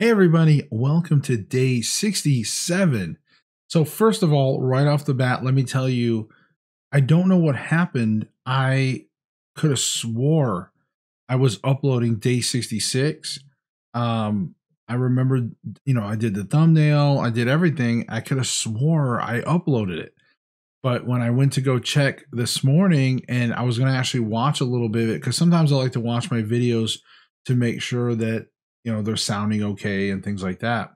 Hey, everybody, welcome to day 67. So, first of all, right off the bat, let me tell you, I don't know what happened. I could have swore I was uploading day 66. Um, I remember, you know, I did the thumbnail, I did everything. I could have swore I uploaded it. But when I went to go check this morning and I was going to actually watch a little bit of it, because sometimes I like to watch my videos to make sure that you know they're sounding okay and things like that.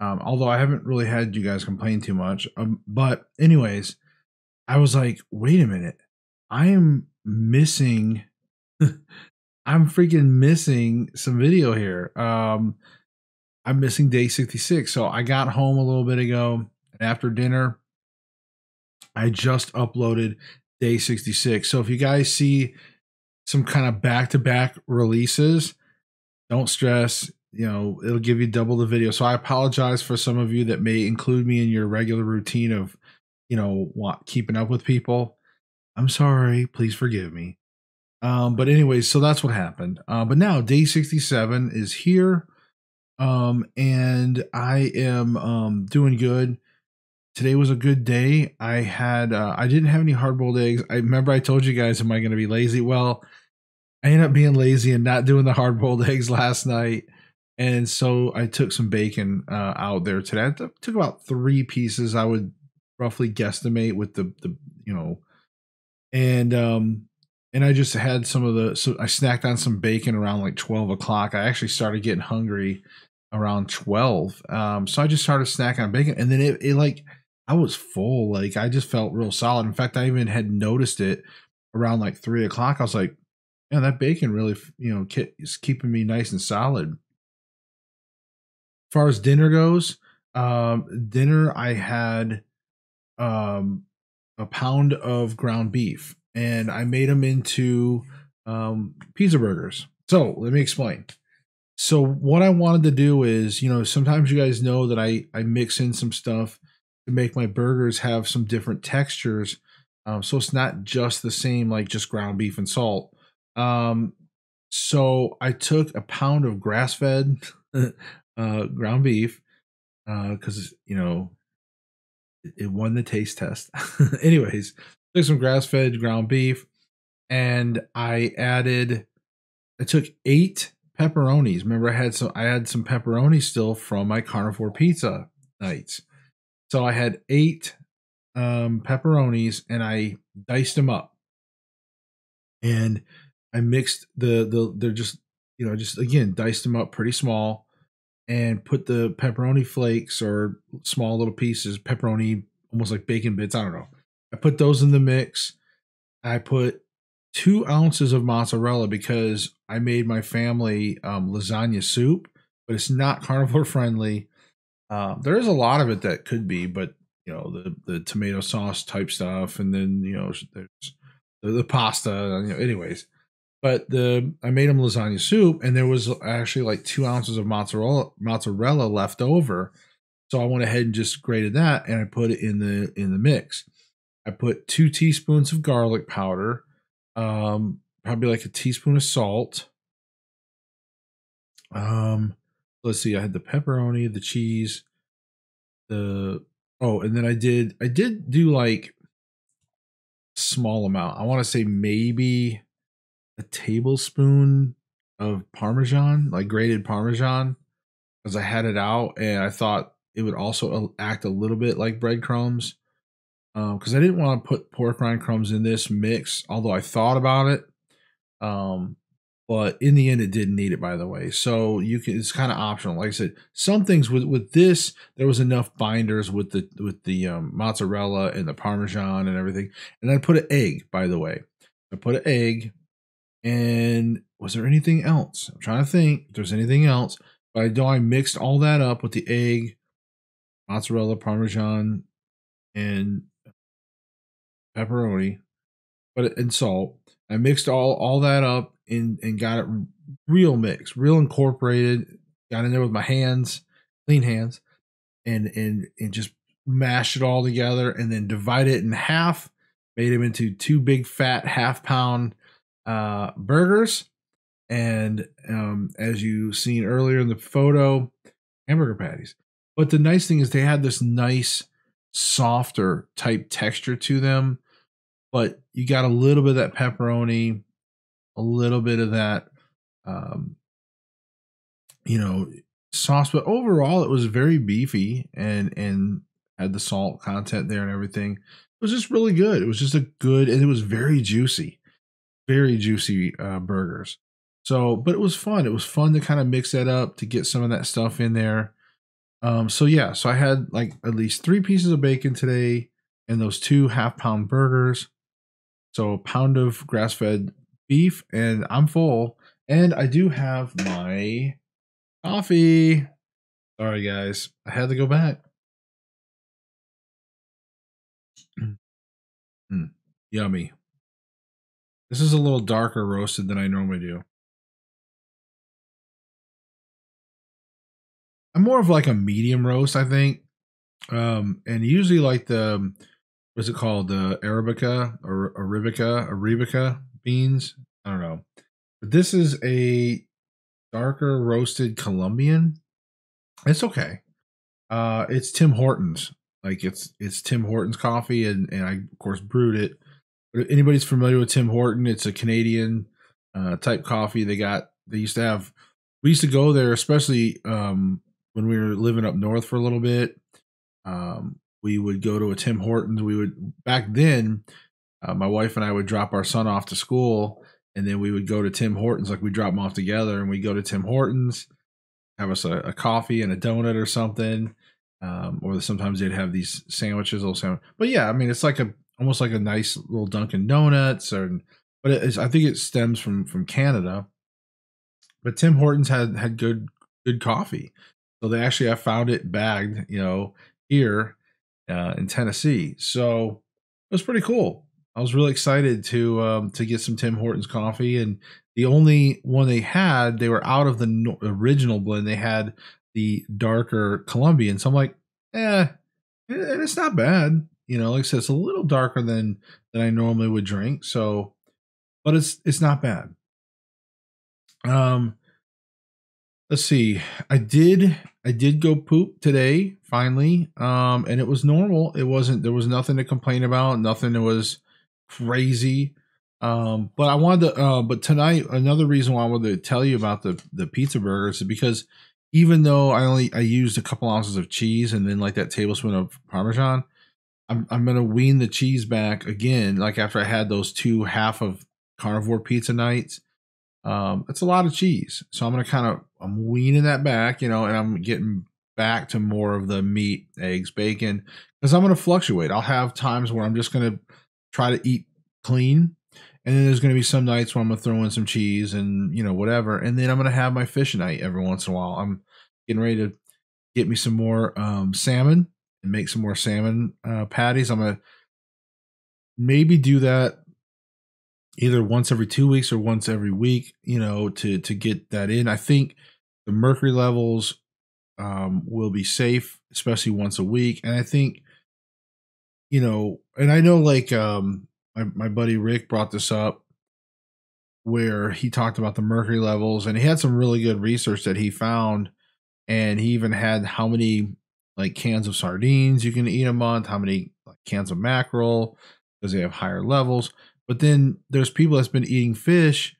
Um, although I haven't really had you guys complain too much. Um, but anyways, I was like, wait a minute, I am missing. I'm freaking missing some video here. Um, I'm missing day 66. So I got home a little bit ago, and after dinner, I just uploaded day 66. So if you guys see some kind of back to back releases, don't stress. You know, it'll give you double the video. So I apologize for some of you that may include me in your regular routine of, you know, what keeping up with people. I'm sorry. Please forgive me. Um, but anyway, so that's what happened. Uh, but now day 67 is here. Um, and I am um, doing good. Today was a good day. I had uh, I didn't have any hard boiled eggs. I remember I told you guys, am I going to be lazy? Well, I ended up being lazy and not doing the hard boiled eggs last night. And so I took some bacon uh, out there today. I took about three pieces, I would roughly guesstimate with the, the you know, and um, and I just had some of the so I snacked on some bacon around like twelve o'clock. I actually started getting hungry around twelve, um, so I just started snacking on bacon, and then it, it like I was full, like I just felt real solid. In fact, I even had noticed it around like three o'clock. I was like, yeah, that bacon really, you know, is keeping me nice and solid. As far as dinner goes, um, dinner I had um, a pound of ground beef, and I made them into um, pizza burgers. So let me explain. So what I wanted to do is, you know, sometimes you guys know that I I mix in some stuff to make my burgers have some different textures, um, so it's not just the same like just ground beef and salt. Um, so I took a pound of grass fed uh, ground beef because, uh, you know, it, it won the taste test. Anyways, took some grass fed ground beef and I added, I took eight pepperonis. Remember, I had some, I had some pepperoni still from my carnivore pizza nights. So I had eight um, pepperonis and I diced them up. And I mixed the the they're just you know just again diced them up pretty small and put the pepperoni flakes or small little pieces pepperoni almost like bacon bits I don't know I put those in the mix I put two ounces of mozzarella because I made my family um, lasagna soup but it's not carnivore friendly um, there is a lot of it that could be but you know the the tomato sauce type stuff and then you know there's the, the pasta you know, anyways but the I made him lasagna soup, and there was actually like two ounces of mozzarella mozzarella left over. So I went ahead and just grated that, and I put it in the in the mix. I put two teaspoons of garlic powder, um, probably like a teaspoon of salt. Um, let's see, I had the pepperoni, the cheese, the oh, and then I did I did do like small amount. I want to say maybe a tablespoon of parmesan, like grated parmesan, because I had it out, and I thought it would also act a little bit like breadcrumbs because um, I didn't want to put pork rind crumbs in this mix, although I thought about it. Um, but in the end, it didn't need it, by the way. So you can it's kind of optional. Like I said, some things with with this, there was enough binders with the with the um, mozzarella and the parmesan and everything. And I put an egg, by the way. I put an egg and was there anything else? I'm trying to think if there's anything else. But I know I mixed all that up with the egg, mozzarella, parmesan, and pepperoni, but and salt. I mixed all all that up and and got it real mixed, real incorporated. Got in there with my hands, clean hands, and and and just mashed it all together, and then divide it in half. Made them into two big fat half pound uh, burgers. And um, as you seen earlier in the photo, hamburger patties. But the nice thing is they had this nice, softer type texture to them. But you got a little bit of that pepperoni, a little bit of that, um, you know, sauce. But overall, it was very beefy and and had the salt content there and everything. It was just really good. It was just a good, and it was very juicy very juicy uh, burgers. So, but it was fun. It was fun to kind of mix that up to get some of that stuff in there. Um, so yeah, so I had like at least three pieces of bacon today and those two half pound burgers. So a pound of grass fed beef, and I'm full. And I do have my coffee. Sorry, guys, I had to go back. Mm, mm. yummy. This is a little darker roasted than I normally do. I'm more of like a medium roast, I think. Um, and usually like the um, what's it called? The Arabica or Arabica, Arabica beans. I don't know. But this is a darker roasted Colombian. It's okay. Uh, it's Tim Hortons. Like it's it's Tim Hortons coffee and, and I of course brewed it anybody's familiar with Tim Horton, it's a Canadian uh, type coffee. They got they used to have. We used to go there, especially um, when we were living up north for a little bit. Um, we would go to a Tim Hortons. We would back then, uh, my wife and I would drop our son off to school, and then we would go to Tim Hortons. Like we drop him off together, and we go to Tim Hortons, have us a, a, coffee and a donut or something. Um, or sometimes they'd have these sandwiches, little sandwich. But yeah, I mean, it's like a almost like a nice little Dunkin' Donuts, or but it is, I think it stems from from Canada. But Tim Hortons had had good good coffee, so they actually I found it bagged, you know, here uh, in Tennessee. So it was pretty cool. I was really excited to um, to get some Tim Hortons coffee, and the only one they had, they were out of the no- original blend. They had the darker Colombian, so I'm like, eh, eh it's not bad. You know, like I said, it's a little darker than than I normally would drink. So, but it's it's not bad. Um, let's see. I did I did go poop today finally, um, and it was normal. It wasn't there was nothing to complain about. Nothing that was crazy. Um, but I wanted to. Uh, but tonight, another reason why I wanted to tell you about the the pizza burgers is because even though I only I used a couple ounces of cheese and then like that tablespoon of parmesan, I'm I'm gonna wean the cheese back again. Like after I had those two half of carnivore pizza nights, um, it's a lot of cheese. So I'm gonna kind of I'm weaning that back, you know, and I'm getting back to more of the meat, eggs, bacon, because I'm gonna fluctuate. I'll have times where I'm just gonna try to eat clean, and then there's gonna be some nights where I'm gonna throw in some cheese and you know whatever, and then I'm gonna have my fish night every once in a while. I'm getting ready to get me some more um, salmon and make some more salmon uh, patties. I'm gonna maybe do that either once every two weeks or once every week, you know, to to get that in. I think the mercury levels um, will be safe, especially once a week. And I think, you know, and I know like um, my my buddy Rick brought this up where he talked about the mercury levels and he had some really good research that he found and he even had how many like cans of sardines you can eat a month, how many like, cans of mackerel, because they have higher levels. But then there's people that's been eating fish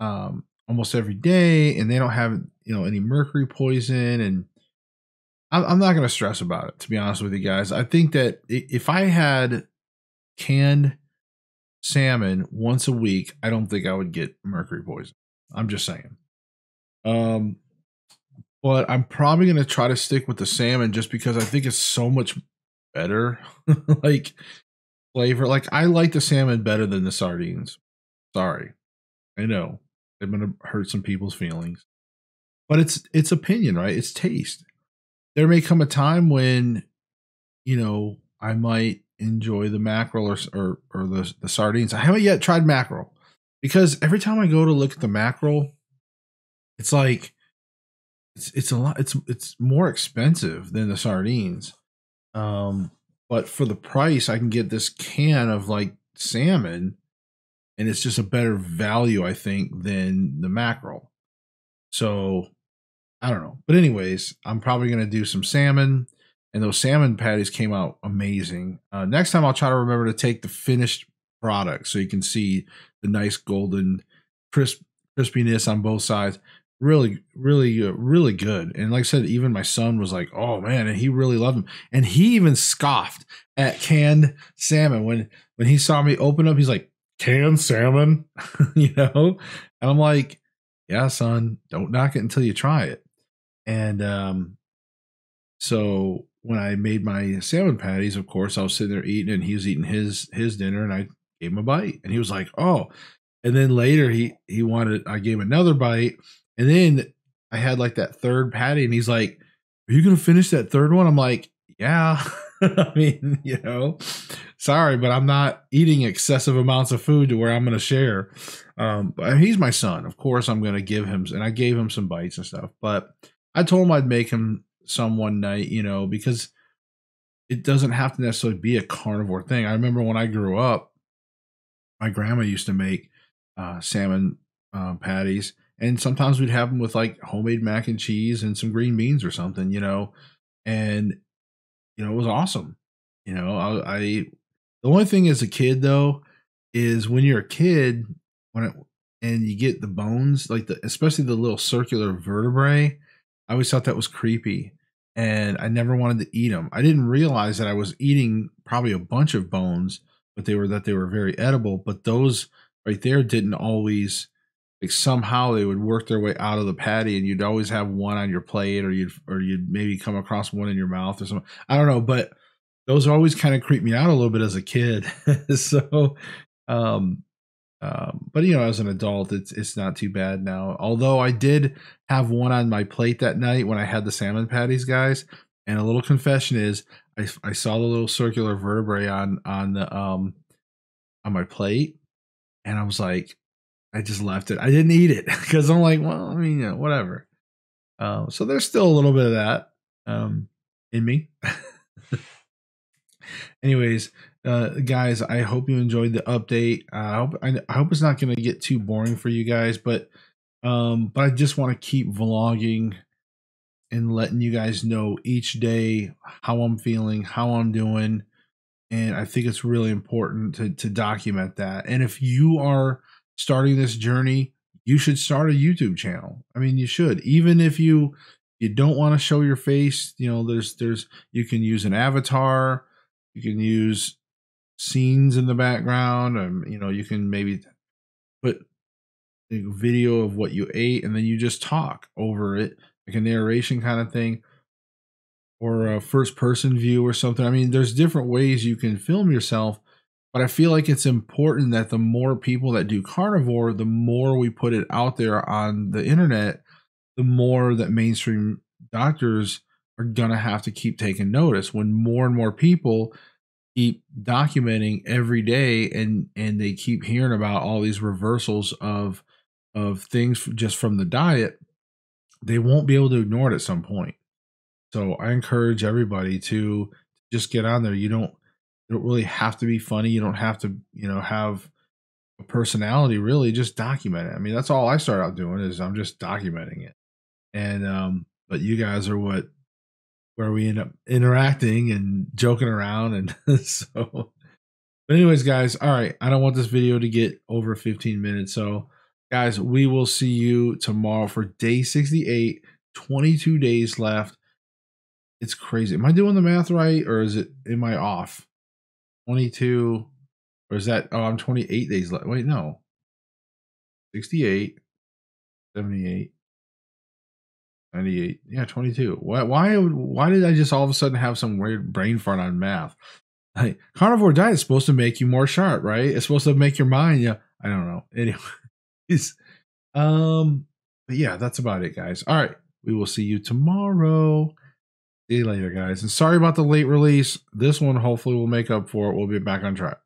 um, almost every day, and they don't have you know any mercury poison. And I'm, I'm not going to stress about it, to be honest with you guys. I think that if I had canned salmon once a week, I don't think I would get mercury poison. I'm just saying. Um, but I'm probably gonna try to stick with the salmon just because I think it's so much better, like flavor. Like I like the salmon better than the sardines. Sorry, I know I'm gonna hurt some people's feelings, but it's it's opinion, right? It's taste. There may come a time when, you know, I might enjoy the mackerel or or, or the the sardines. I haven't yet tried mackerel because every time I go to look at the mackerel, it's like it's it's a lot it's it's more expensive than the sardines um but for the price i can get this can of like salmon and it's just a better value i think than the mackerel so i don't know but anyways i'm probably going to do some salmon and those salmon patties came out amazing uh, next time i'll try to remember to take the finished product so you can see the nice golden crisp crispiness on both sides really really uh, really good and like i said even my son was like oh man and he really loved him and he even scoffed at canned salmon when when he saw me open up he's like canned salmon you know and i'm like yeah son don't knock it until you try it and um so when i made my salmon patties of course i was sitting there eating and he was eating his his dinner and i gave him a bite and he was like oh and then later he he wanted i gave another bite and then I had like that third patty, and he's like, Are you going to finish that third one? I'm like, Yeah. I mean, you know, sorry, but I'm not eating excessive amounts of food to where I'm going to share. Um, but he's my son. Of course, I'm going to give him, and I gave him some bites and stuff. But I told him I'd make him some one night, you know, because it doesn't have to necessarily be a carnivore thing. I remember when I grew up, my grandma used to make uh, salmon uh, patties and sometimes we'd have them with like homemade mac and cheese and some green beans or something you know and you know it was awesome you know i, I the only thing as a kid though is when you're a kid when it, and you get the bones like the especially the little circular vertebrae i always thought that was creepy and i never wanted to eat them i didn't realize that i was eating probably a bunch of bones but they were that they were very edible but those right there didn't always like somehow they would work their way out of the patty and you'd always have one on your plate or you'd or you'd maybe come across one in your mouth or something i don't know but those always kind of creeped me out a little bit as a kid so um um but you know as an adult it's it's not too bad now although i did have one on my plate that night when i had the salmon patties guys and a little confession is i i saw the little circular vertebrae on on the um on my plate and i was like I just left it. I didn't eat it because I'm like, well, I mean, you know, whatever. Uh, so there's still a little bit of that um, in me. Anyways, uh, guys, I hope you enjoyed the update. Uh, I hope I, I hope it's not going to get too boring for you guys, but um, but I just want to keep vlogging and letting you guys know each day how I'm feeling, how I'm doing, and I think it's really important to to document that. And if you are starting this journey, you should start a YouTube channel. I mean, you should. Even if you you don't want to show your face, you know, there's there's you can use an avatar, you can use scenes in the background, and um, you know, you can maybe put a video of what you ate and then you just talk over it, like a narration kind of thing or a first person view or something. I mean, there's different ways you can film yourself but I feel like it's important that the more people that do carnivore, the more we put it out there on the internet, the more that mainstream doctors are going to have to keep taking notice when more and more people keep documenting every day and and they keep hearing about all these reversals of of things just from the diet they won't be able to ignore it at some point so i encourage everybody to just get on there you don't you don't really have to be funny. You don't have to, you know, have a personality. Really, just document it. I mean, that's all I start out doing is I'm just documenting it. And um, but you guys are what where we end up interacting and joking around, and so. But anyways, guys. All right, I don't want this video to get over 15 minutes, so guys, we will see you tomorrow for day 68. 22 days left. It's crazy. Am I doing the math right, or is it? Am I off? 22, or is that? Oh, I'm 28 days left. Wait, no. 68, 78, 98. Yeah, 22. Why, why, why did I just all of a sudden have some weird brain fart on math? Like, carnivore diet is supposed to make you more sharp, right? It's supposed to make your mind, yeah. I don't know. Anyways, um, but yeah, that's about it, guys. All right. We will see you tomorrow. See you later, guys. And sorry about the late release. This one hopefully will make up for it. We'll be back on track.